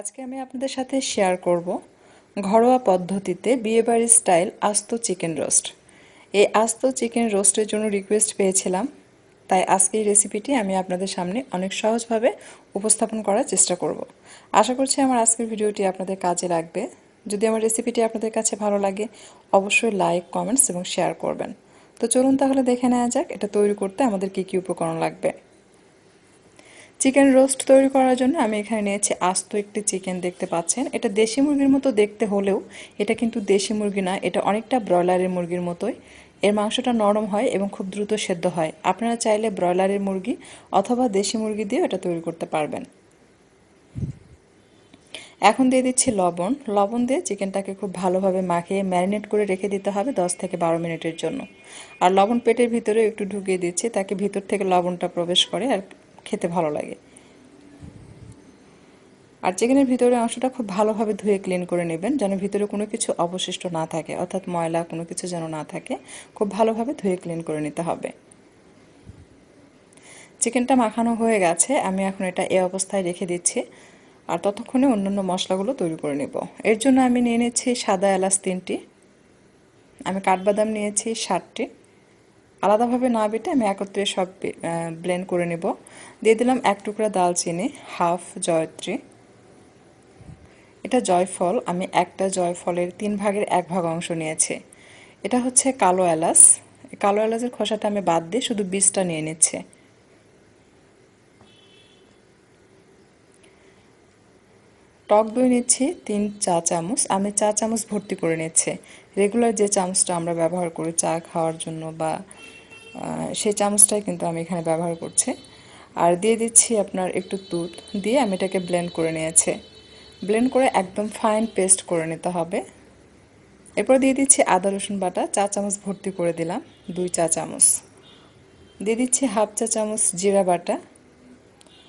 আজকে আমি আপনাদের সাথে শেয়ার করব ঘরোয়া পদ্ধতিতে বিয়েবাড়ির স্টাইল আস্ত চিকেন রোস্ট এই আস্ত চিকেন রোস্টের জন্য রিকোয়েস্ট পেয়েছিলাম তাই আজকে এই রেসিপিটি আমি আপনাদের সামনে অনেক সহজভাবে উপস্থাপন করার চেষ্টা করব। আশা করছি আমার আজকের ভিডিওটি আপনাদের কাজে লাগবে যদি আমার রেসিপিটি আপনাদের কাছে ভালো লাগে অবশ্যই লাইক কমেন্টস এবং শেয়ার করবেন তো চলুন তাহলে দেখে নেওয়া যাক এটা তৈরি করতে আমাদের কী কী উপকরণ লাগবে চিকেন রোস্ট তৈরি করার জন্য আমি এখানে নিয়েছি আস্ত একটি চিকেন দেখতে পাচ্ছেন এটা দেশি মুরগির মতো দেখতে হলেও এটা কিন্তু দেশি মুরগি না এটা অনেকটা ব্রয়লারের মুরগির মতোই এর মাংসটা নরম হয় এবং খুব দ্রুত সেদ্ধ হয় আপনারা চাইলে ব্রয়লারের মুরগি অথবা দেশি মুরগি দিয়ে এটা তৈরি করতে পারবেন এখন দিয়ে দিচ্ছি লবণ লবণ দিয়ে চিকেনটাকে খুব ভালোভাবে মাখিয়ে ম্যারিনেট করে রেখে দিতে হবে দশ থেকে বারো মিনিটের জন্য আর লবণ পেটের ভিতরে একটু ঢুকিয়ে দিচ্ছি তাকে ভিতর থেকে লবণটা প্রবেশ করে আর খেতে ভালো লাগে আর চিকেনের ভিতরে অংশটা খুব ভালোভাবে ধুয়ে ক্লিন করে নেবেন যেন ভিতরে কোনো কিছু অবশিষ্ট না থাকে অর্থাৎ ময়লা কোনো কিছু যেন না থাকে খুব ভালোভাবে ধুয়ে ক্লিন করে নিতে হবে চিকেনটা মাখানো হয়ে গেছে আমি এখন এটা এ অবস্থায় রেখে দিচ্ছি আর ততক্ষণে অন্যান্য মশলাগুলো তৈরি করে নেব এর জন্য আমি নিয়ে নিচ্ছি সাদা এলাচ তিনটি আমি কাঠবাদাম নিয়েছি ষাটটি আলাদাভাবে না বেটে আমি একত্রে সব ব্লেন্ড করে নেব দিয়ে দিলাম এক টুকরা দালচিনি হাফ জয়ত্রী এটা জয়ফল আমি একটা জয়ফলের তিন ভাগের এক ভাগ অংশ নিয়েছি এটা হচ্ছে কালো এলাচ কালো এলাচের খোসাটা আমি বাদ দিয়ে শুধু বীজটা নিয়ে নিচ্ছে টক দই নিচ্ছি তিন চা চামচ আমি চা চামচ ভর্তি করে নিচ্ছে রেগুলার যে চামচটা আমরা ব্যবহার করি চা খাওয়ার জন্য বা সেই চামচটাই কিন্তু আমি এখানে ব্যবহার করছি আর দিয়ে দিচ্ছি আপনার একটু দুধ দিয়ে আমি এটাকে ব্লেন্ড করে নিয়েছি ব্লেন্ড করে একদম ফাইন পেস্ট করে নিতে হবে এরপর দিয়ে দিচ্ছি আদা রসুন বাটা চা চামচ ভর্তি করে দিলাম দুই চা চামচ দিয়ে দিচ্ছি হাফ চা চামচ জিরা বাটা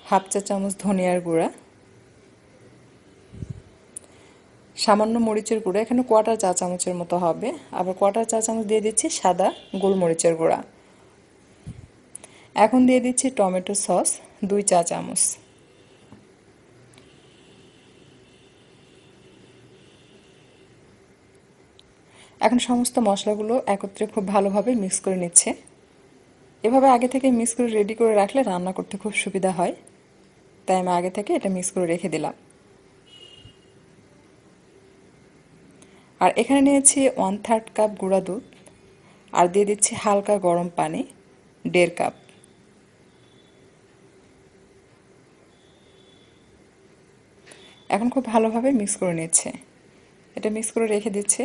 হাফ চা চামচ ধনিয়ার গুঁড়া সামান্য মরিচের গুঁড়া এখানে কোয়াটার চা চামচের মতো হবে আবার কোয়াটার চা চামচ দিয়ে দিচ্ছি সাদা গোলমরিচের গুঁড়া এখন দিয়ে দিচ্ছি টমেটো সস দুই চা চামচ এখন সমস্ত মশলাগুলো একত্রে খুব ভালোভাবে মিক্স করে নিচ্ছে এভাবে আগে থেকে মিক্স করে রেডি করে রাখলে রান্না করতে খুব সুবিধা হয় তাই আমি আগে থেকে এটা মিক্স করে রেখে দিলাম আর এখানে নিয়েছি ওয়ান থার্ড কাপ গুঁড়া দুধ আর দিয়ে দিচ্ছি হালকা গরম পানি দেড় কাপ এখন খুব ভালোভাবে মিক্স করে নিচ্ছে এটা মিক্স করে রেখে দিচ্ছে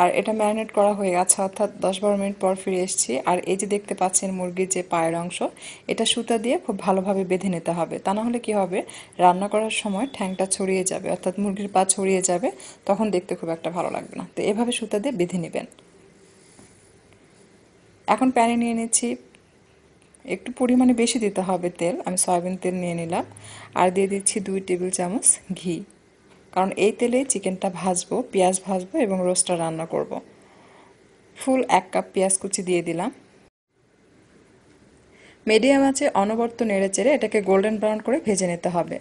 আর এটা ম্যারিনেট করা হয়ে গেছে অর্থাৎ দশ বারো মিনিট পর ফিরে এসেছি আর এই যে দেখতে পাচ্ছেন মুরগির যে পায়ের অংশ এটা সুতা দিয়ে খুব ভালোভাবে বেঁধে নিতে হবে তা না হলে কি হবে রান্না করার সময় ঠ্যাংটা ছড়িয়ে যাবে অর্থাৎ মুরগির পা ছড়িয়ে যাবে তখন দেখতে খুব একটা ভালো লাগবে না তো এভাবে সুতা দিয়ে বেঁধে নেবেন এখন প্যানে নিয়ে নিচ্ছি একটু পরিমাণে বেশি দিতে হবে তেল আমি সয়াবিন তেল নিয়ে নিলাম আর দিয়ে দিচ্ছি দুই টেবিল চামচ ঘি কারণ এই তেলে চিকেনটা ভাজবো পেঁয়াজ ভাজবো এবং রোস্টটা রান্না করব। ফুল এক কাপ পেঁয়াজ কুচি দিয়ে দিলাম মিডিয়াম আছে অনবর্ত নেড়ে চেড়ে এটাকে গোল্ডেন ব্রাউন করে ভেজে নিতে হবে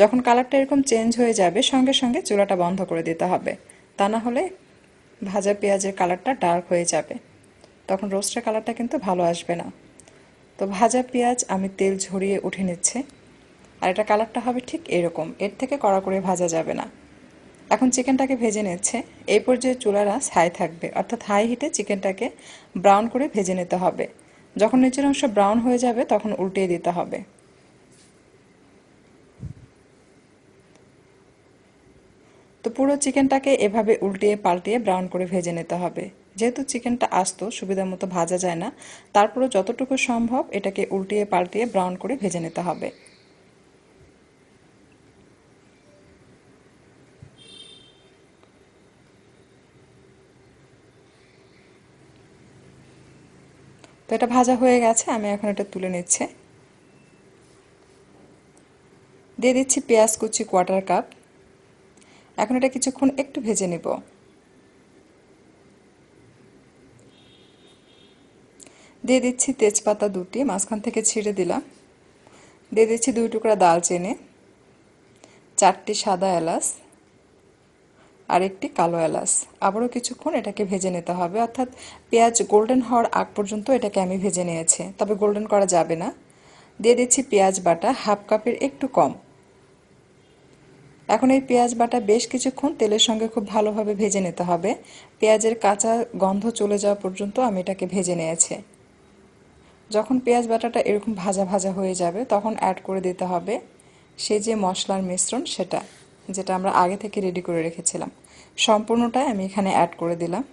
যখন কালারটা এরকম চেঞ্জ হয়ে যাবে সঙ্গে সঙ্গে চুলাটা বন্ধ করে দিতে হবে তা না হলে ভাজা পেঁয়াজের কালারটা ডার্ক হয়ে যাবে তখন রোস্টের কালারটা কিন্তু ভালো আসবে না তো ভাজা পেঁয়াজ আমি তেল ঝরিয়ে উঠে নিচ্ছে আর এটা কালারটা হবে ঠিক এরকম এর থেকে কড়া করে ভাজা যাবে না এখন চিকেনটাকে ভেজে নিচ্ছে এই পর্যায়ে চুলার আঁচ হাই থাকবে অর্থাৎ হাই হিটে চিকেনটাকে ব্রাউন করে ভেজে নিতে হবে যখন নিচের অংশ ব্রাউন হয়ে যাবে তখন উল্টিয়ে দিতে হবে তো পুরো চিকেনটাকে এভাবে উল্টিয়ে পাল্টিয়ে ব্রাউন করে ভেজে নিতে হবে যেহেতু চিকেনটা আস্ত সুবিধা মতো ভাজা যায় না তারপরও যতটুকু সম্ভব এটাকে উল্টিয়ে পাল্টিয়ে ব্রাউন করে ভেজে নিতে হবে এটা ভাজা হয়ে গেছে আমি এখন এটা তুলে নিচ্ছি দিয়ে দিচ্ছি পেঁয়াজ কুচি কোয়ার্টার কাপ এখন এটা কিছুক্ষণ একটু ভেজে নেব দিয়ে দিচ্ছি তেজপাতা দুটি মাঝখান থেকে ছিঁড়ে দিলাম দিয়ে দিচ্ছি দুই টুকরা দালচিনি চারটি সাদা এলাচ আর একটি কালো এলাচ আবারও কিছুক্ষণ এটাকে ভেজে নিতে হবে অর্থাৎ পেঁয়াজ গোল্ডেন হওয়ার আগ পর্যন্ত এটাকে আমি ভেজে নিয়েছি তবে গোল্ডেন করা যাবে না দিয়ে দিচ্ছি পেঁয়াজ বাটা হাফ কাপের একটু কম এখন এই পেঁয়াজ বাটা বেশ কিছুক্ষণ তেলের সঙ্গে খুব ভালোভাবে ভেজে নিতে হবে পেঁয়াজের কাঁচা গন্ধ চলে যাওয়া পর্যন্ত আমি এটাকে ভেজে নিয়েছি যখন পেঁয়াজ বাটাটা এরকম ভাজা ভাজা হয়ে যাবে তখন অ্যাড করে দিতে হবে সে যে মশলার মিশ্রণ সেটা যেটা আমরা আগে থেকে রেডি করে রেখেছিলাম সম্পূর্ণটাই আমি এখানে অ্যাড করে দিলাম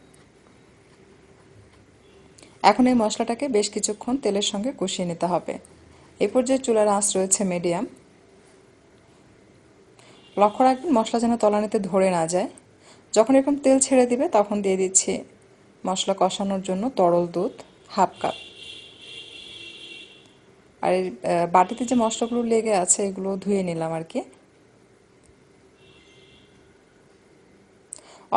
এখন এই মশলাটাকে বেশ কিছুক্ষণ তেলের সঙ্গে কষিয়ে নিতে হবে এ পর্যায়ে চুলার আঁচ রয়েছে মিডিয়াম লক্ষ্য রাখবেন মশলা যেন তলানিতে ধরে না যায় যখন এরকম তেল ছেড়ে দিবে তখন দিয়ে দিচ্ছি মশলা কষানোর জন্য তরল দুধ হাফ কাপ আর বাটিতে যে মশলাগুলো লেগে আছে এগুলো ধুয়ে নিলাম আর কি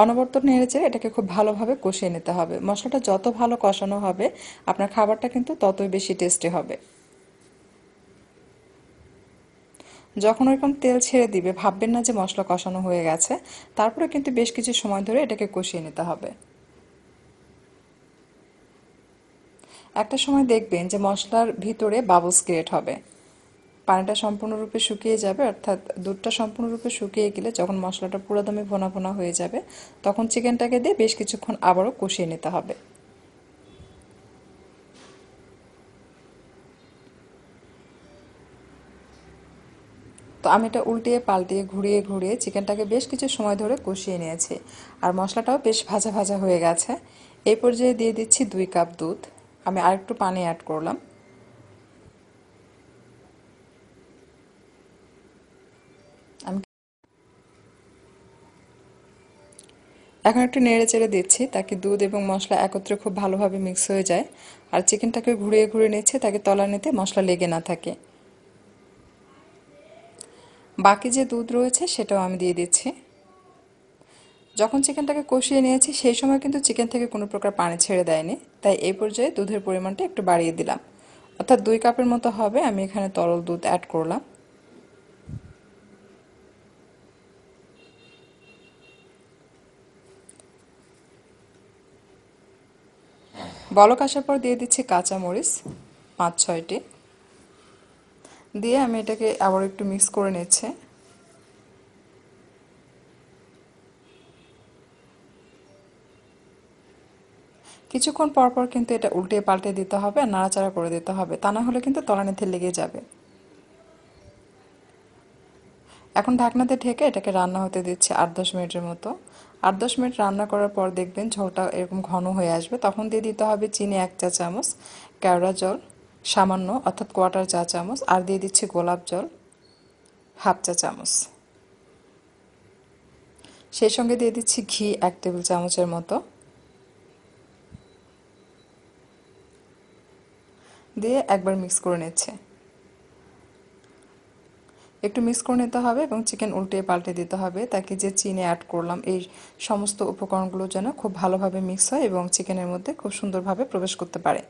অনবর্ত নেড়েচেড়ে এটাকে খুব ভালোভাবে কষিয়ে নিতে হবে মশলাটা যত ভালো কষানো হবে আপনার খাবারটা কিন্তু ততই বেশি টেস্টি হবে যখন ওরকম তেল ছেড়ে দিবে ভাববেন না যে মশলা কষানো হয়ে গেছে তারপরে কিন্তু বেশ কিছু সময় ধরে এটাকে কষিয়ে নিতে হবে একটা সময় দেখবেন যে মশলার ভিতরে বাবলস ক্রিয়েট হবে পানিটা সম্পূর্ণরূপে শুকিয়ে যাবে অর্থাৎ দুধটা সম্পূর্ণরূপে শুকিয়ে গেলে যখন মশলাটা পুরো দমে ভোনা ভোনা হয়ে যাবে তখন চিকেনটাকে দিয়ে বেশ কিছুক্ষণ আবারও কষিয়ে নিতে হবে তো আমি এটা উল্টিয়ে পাল্টিয়ে ঘুরিয়ে ঘুরিয়ে চিকেনটাকে বেশ কিছু সময় ধরে কষিয়ে নিয়েছি আর মশলাটাও বেশ ভাজা ভাজা হয়ে গেছে এই পর্যায়ে দিয়ে দিচ্ছি দুই কাপ দুধ আমি আরেকটু পানি অ্যাড করলাম এখন একটু নেড়ে চেড়ে দিচ্ছি তাকে দুধ এবং মশলা একত্রে খুব ভালোভাবে মিক্স হয়ে যায় আর চিকেনটাকে ঘুরিয়ে ঘুরিয়ে নিচ্ছে তাকে তলা নিতে মশলা লেগে না থাকে বাকি যে দুধ রয়েছে সেটাও আমি দিয়ে দিচ্ছি যখন চিকেনটাকে কষিয়ে নিয়েছি সেই সময় কিন্তু চিকেন থেকে কোনো প্রকার পানি ছেড়ে দেয়নি তাই এই পর্যায়ে দুধের পরিমাণটা একটু বাড়িয়ে দিলাম অর্থাৎ দুই কাপের মতো হবে আমি এখানে তরল দুধ অ্যাড করলাম বলক আসার পর দিয়ে দিচ্ছি কাঁচামরিচ পাঁচ ছয়টি দিয়ে আমি এটাকে আবার একটু মিক্স করে নিচ্ছে কিছুক্ষণ পরপর কিন্তু এটা উল্টে পাল্টে দিতে হবে আর নাড়াচাড়া করে দিতে হবে তা না হলে কিন্তু তলানিতে লেগে যাবে এখন ঢাকনাতে ঢেকে এটাকে রান্না হতে দিচ্ছে আট দশ মিনিটের মতো আট দশ মিনিট রান্না করার পর দেখবেন ঝোলটা এরকম ঘন হয়ে আসবে তখন দিয়ে দিতে হবে চিনি এক চা চামচ কেওড়া জল সামান্য অর্থাৎ কোয়াটার চা চামচ আর দিয়ে দিচ্ছি গোলাপ জল হাফ চা চামচ সেই সঙ্গে দিয়ে দিচ্ছি ঘি এক টেবিল চামচের মতো দিয়ে একবার মিক্স করে নিচ্ছে একটু মিক্স করে নিতে হবে এবং চিকেন উল্টে পাল্টে দিতে হবে তাকে যে চিনি অ্যাড করলাম এই সমস্ত উপকরণগুলো যেন খুব ভালোভাবে মিক্স হয় এবং চিকেনের মধ্যে খুব সুন্দরভাবে প্রবেশ করতে পারে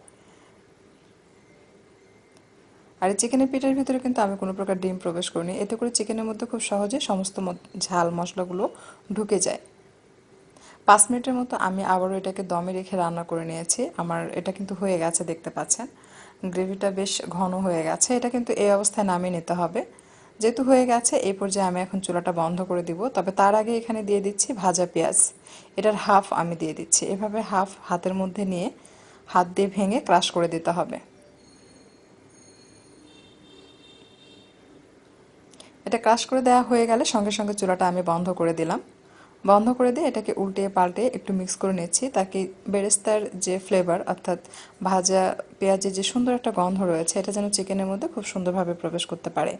আর এই চিকেনের পিঠের ভিতরে কিন্তু আমি কোনো প্রকার ডিম প্রবেশ করিনি এতে করে চিকেনের মধ্যে খুব সহজে সমস্ত ঝাল মশলাগুলো ঢুকে যায় পাঁচ মিনিটের মতো আমি আবারও এটাকে দমে রেখে রান্না করে নিয়েছি আমার এটা কিন্তু হয়ে গেছে দেখতে পাচ্ছেন গ্রেভিটা বেশ ঘন হয়ে গেছে এটা কিন্তু এই অবস্থায় নামিয়ে নিতে হবে যেহেতু হয়ে গেছে এই পর্যায়ে আমি এখন চুলাটা বন্ধ করে দিব তবে তার আগে এখানে দিয়ে দিচ্ছি ভাজা পেঁয়াজ এটার হাফ আমি দিয়ে দিচ্ছি এভাবে হাফ হাতের মধ্যে নিয়ে হাত দিয়ে ভেঙে ক্রাশ করে দিতে হবে এটা ক্রাশ করে দেওয়া হয়ে গেলে সঙ্গে সঙ্গে চুলাটা আমি বন্ধ করে দিলাম বন্ধ করে দিয়ে এটাকে উল্টে পাল্টে একটু মিক্স করে নিচ্ছি তাকে বেরেস্তার যে ফ্লেভার অর্থাৎ ভাজা পেঁয়াজের যে সুন্দর একটা গন্ধ রয়েছে এটা যেন চিকেনের মধ্যে খুব সুন্দরভাবে প্রবেশ করতে পারে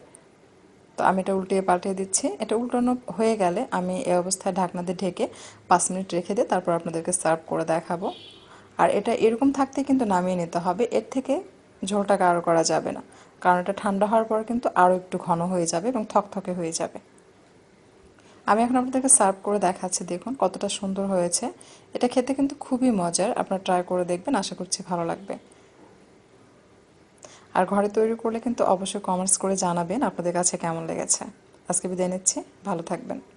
তো আমি এটা উল্টিয়ে পাল্টিয়ে দিচ্ছি এটা উল্টানো হয়ে গেলে আমি এ অবস্থায় ঢাকনা দিয়ে ঢেকে পাঁচ মিনিট রেখে দিয়ে তারপর আপনাদেরকে সার্ভ করে দেখাবো আর এটা এরকম থাকতে কিন্তু নামিয়ে নিতে হবে এর থেকে ঝোলটা কারো করা যাবে না কারণ এটা ঠান্ডা হওয়ার পর কিন্তু আরও একটু ঘন হয়ে যাবে এবং থকথকে হয়ে যাবে আমি এখন আপনাদেরকে সার্ভ করে দেখাচ্ছি দেখুন কতটা সুন্দর হয়েছে এটা খেতে কিন্তু খুবই মজার আপনারা ট্রাই করে দেখবেন আশা করছি ভালো লাগবে আর ঘরে তৈরি করলে কিন্তু অবশ্যই কমেন্টস করে জানাবেন আপনাদের কাছে কেমন লেগেছে আজকে বিদায় নিচ্ছি ভালো থাকবেন